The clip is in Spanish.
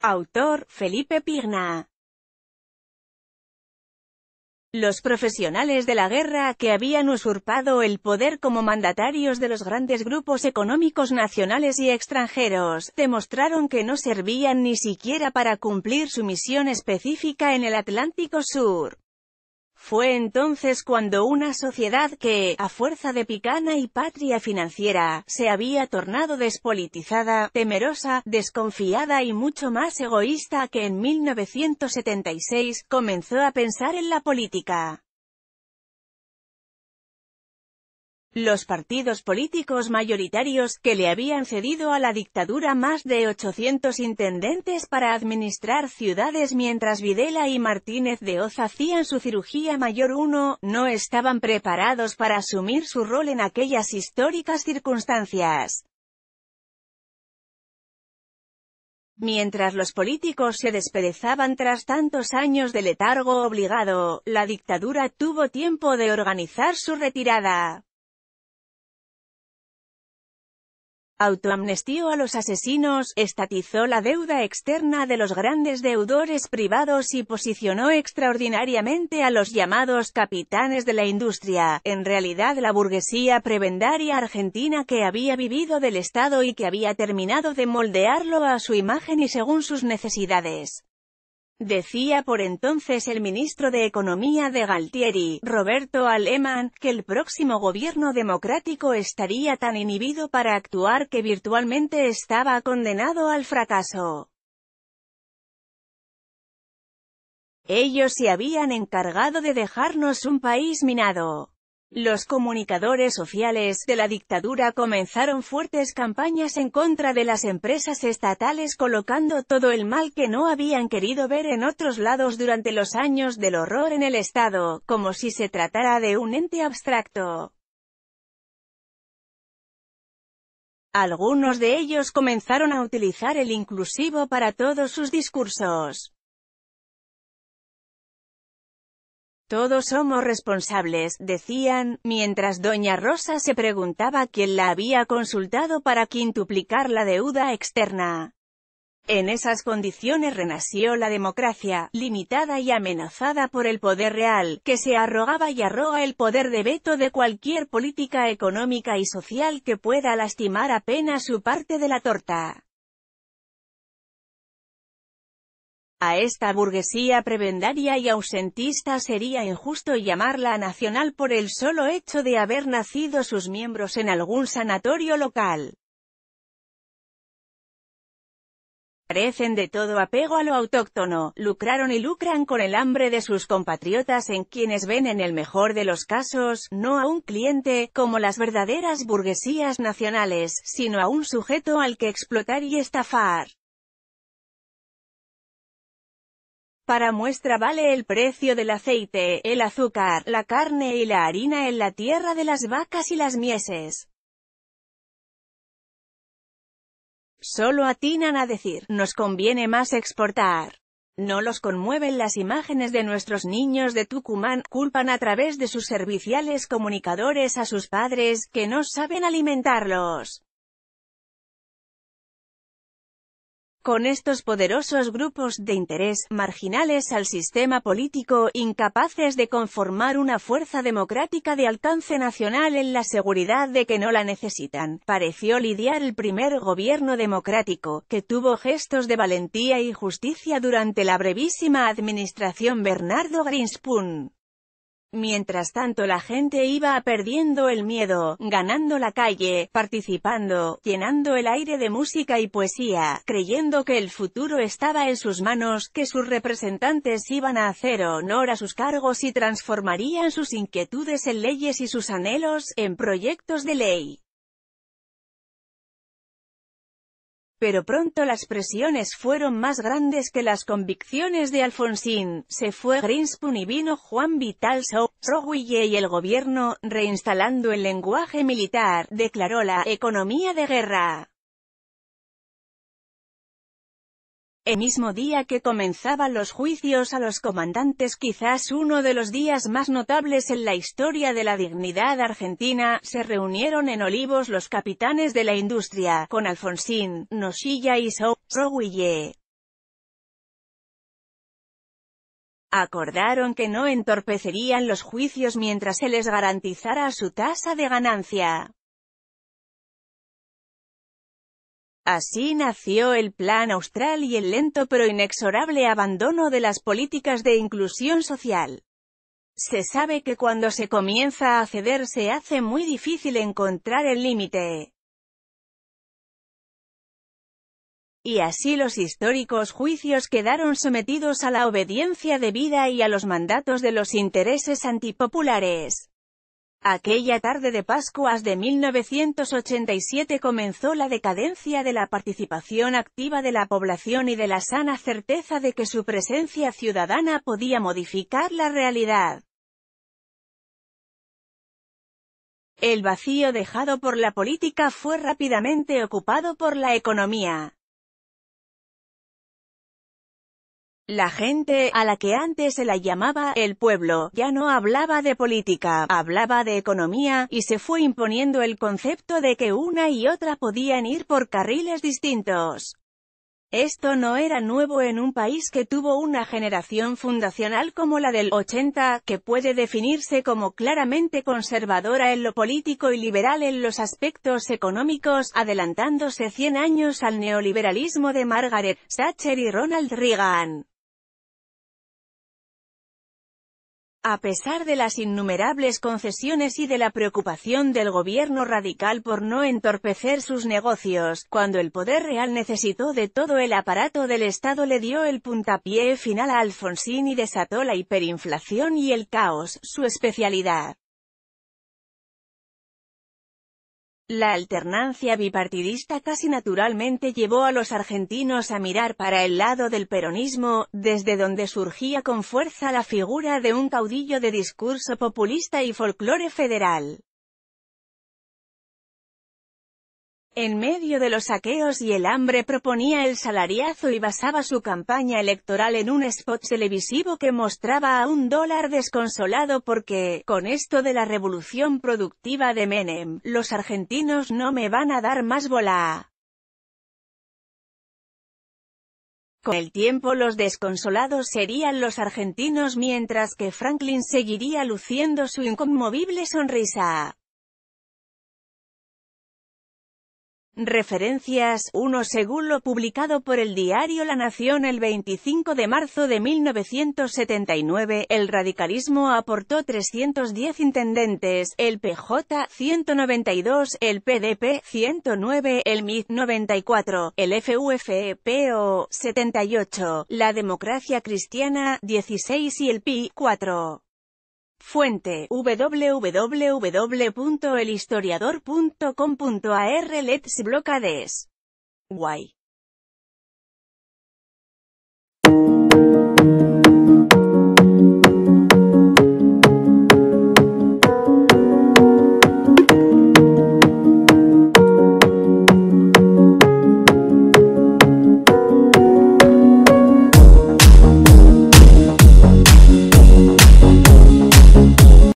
Autor, Felipe Pigna. Los profesionales de la guerra que habían usurpado el poder como mandatarios de los grandes grupos económicos nacionales y extranjeros, demostraron que no servían ni siquiera para cumplir su misión específica en el Atlántico Sur. Fue entonces cuando una sociedad que, a fuerza de picana y patria financiera, se había tornado despolitizada, temerosa, desconfiada y mucho más egoísta que en 1976, comenzó a pensar en la política. los partidos políticos mayoritarios, que le habían cedido a la dictadura más de 800 intendentes para administrar ciudades mientras Videla y Martínez de Hoz hacían su cirugía mayor 1, no estaban preparados para asumir su rol en aquellas históricas circunstancias. Mientras los políticos se desperezaban tras tantos años de letargo obligado, la dictadura tuvo tiempo de organizar su retirada. autoamnestió a los asesinos, estatizó la deuda externa de los grandes deudores privados y posicionó extraordinariamente a los llamados capitanes de la industria, en realidad la burguesía prebendaria argentina que había vivido del Estado y que había terminado de moldearlo a su imagen y según sus necesidades. Decía por entonces el ministro de Economía de Galtieri, Roberto Aleman, que el próximo gobierno democrático estaría tan inhibido para actuar que virtualmente estaba condenado al fracaso. Ellos se habían encargado de dejarnos un país minado. Los comunicadores sociales de la dictadura comenzaron fuertes campañas en contra de las empresas estatales colocando todo el mal que no habían querido ver en otros lados durante los años del horror en el Estado, como si se tratara de un ente abstracto. Algunos de ellos comenzaron a utilizar el inclusivo para todos sus discursos. Todos somos responsables, decían, mientras doña Rosa se preguntaba quién la había consultado para quintuplicar la deuda externa. En esas condiciones renació la democracia, limitada y amenazada por el poder real, que se arrogaba y arroga el poder de veto de cualquier política económica y social que pueda lastimar apenas su parte de la torta. A esta burguesía prebendaria y ausentista sería injusto llamarla nacional por el solo hecho de haber nacido sus miembros en algún sanatorio local. Parecen de todo apego a lo autóctono, lucraron y lucran con el hambre de sus compatriotas en quienes ven en el mejor de los casos, no a un cliente, como las verdaderas burguesías nacionales, sino a un sujeto al que explotar y estafar. Para muestra vale el precio del aceite, el azúcar, la carne y la harina en la tierra de las vacas y las mieses. Solo atinan a decir, nos conviene más exportar. No los conmueven las imágenes de nuestros niños de Tucumán, culpan a través de sus serviciales comunicadores a sus padres, que no saben alimentarlos. Con estos poderosos grupos de interés, marginales al sistema político, incapaces de conformar una fuerza democrática de alcance nacional en la seguridad de que no la necesitan, pareció lidiar el primer gobierno democrático, que tuvo gestos de valentía y justicia durante la brevísima administración Bernardo Grinspun. Mientras tanto la gente iba perdiendo el miedo, ganando la calle, participando, llenando el aire de música y poesía, creyendo que el futuro estaba en sus manos, que sus representantes iban a hacer honor a sus cargos y transformarían sus inquietudes en leyes y sus anhelos, en proyectos de ley. Pero pronto las presiones fueron más grandes que las convicciones de Alfonsín, se fue Greenspoon y vino Juan Vital Sowille y el gobierno, reinstalando el lenguaje militar, declaró la «economía de guerra». El mismo día que comenzaban los juicios a los comandantes quizás uno de los días más notables en la historia de la dignidad argentina, se reunieron en Olivos los capitanes de la industria, con Alfonsín, Nosilla y so Acordaron que no entorpecerían los juicios mientras se les garantizara su tasa de ganancia. Así nació el Plan Austral y el lento pero inexorable abandono de las políticas de inclusión social. Se sabe que cuando se comienza a ceder se hace muy difícil encontrar el límite. Y así los históricos juicios quedaron sometidos a la obediencia debida y a los mandatos de los intereses antipopulares. Aquella tarde de Pascuas de 1987 comenzó la decadencia de la participación activa de la población y de la sana certeza de que su presencia ciudadana podía modificar la realidad. El vacío dejado por la política fue rápidamente ocupado por la economía. La gente, a la que antes se la llamaba el pueblo, ya no hablaba de política, hablaba de economía, y se fue imponiendo el concepto de que una y otra podían ir por carriles distintos. Esto no era nuevo en un país que tuvo una generación fundacional como la del 80, que puede definirse como claramente conservadora en lo político y liberal en los aspectos económicos, adelantándose 100 años al neoliberalismo de Margaret Thatcher y Ronald Reagan. A pesar de las innumerables concesiones y de la preocupación del gobierno radical por no entorpecer sus negocios, cuando el poder real necesitó de todo el aparato del Estado le dio el puntapié final a Alfonsín y desató la hiperinflación y el caos, su especialidad. La alternancia bipartidista casi naturalmente llevó a los argentinos a mirar para el lado del peronismo, desde donde surgía con fuerza la figura de un caudillo de discurso populista y folclore federal. En medio de los saqueos y el hambre proponía el salariazo y basaba su campaña electoral en un spot televisivo que mostraba a un dólar desconsolado porque, con esto de la revolución productiva de Menem, los argentinos no me van a dar más bola. Con el tiempo los desconsolados serían los argentinos mientras que Franklin seguiría luciendo su inconmovible sonrisa. Referencias 1 Según lo publicado por el diario La Nación el 25 de marzo de 1979, el radicalismo aportó 310 intendentes, el PJ 192, el PDP 109, el MIT 94, el FUFPO e 78, la democracia cristiana 16 y el PI 4. Fuente, www.elhistoriador.com.ar Let's Guay.